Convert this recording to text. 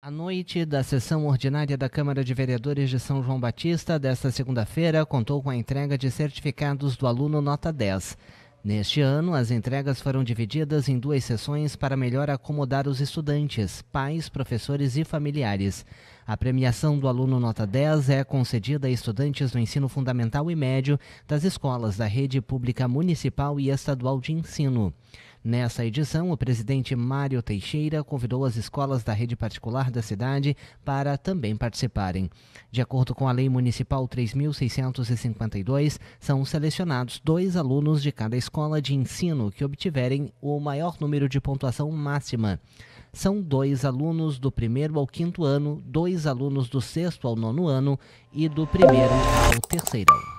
A noite da sessão ordinária da Câmara de Vereadores de São João Batista, desta segunda-feira, contou com a entrega de certificados do aluno nota 10. Neste ano, as entregas foram divididas em duas sessões para melhor acomodar os estudantes, pais, professores e familiares. A premiação do aluno nota 10 é concedida a estudantes do ensino fundamental e médio das escolas da rede pública municipal e estadual de ensino. Nessa edição, o presidente Mário Teixeira convidou as escolas da rede particular da cidade para também participarem. De acordo com a Lei Municipal 3.652, são selecionados dois alunos de cada escola de ensino que obtiverem o maior número de pontuação máxima. São dois alunos do primeiro ao quinto ano, dois alunos do sexto ao nono ano e do primeiro ao terceiro.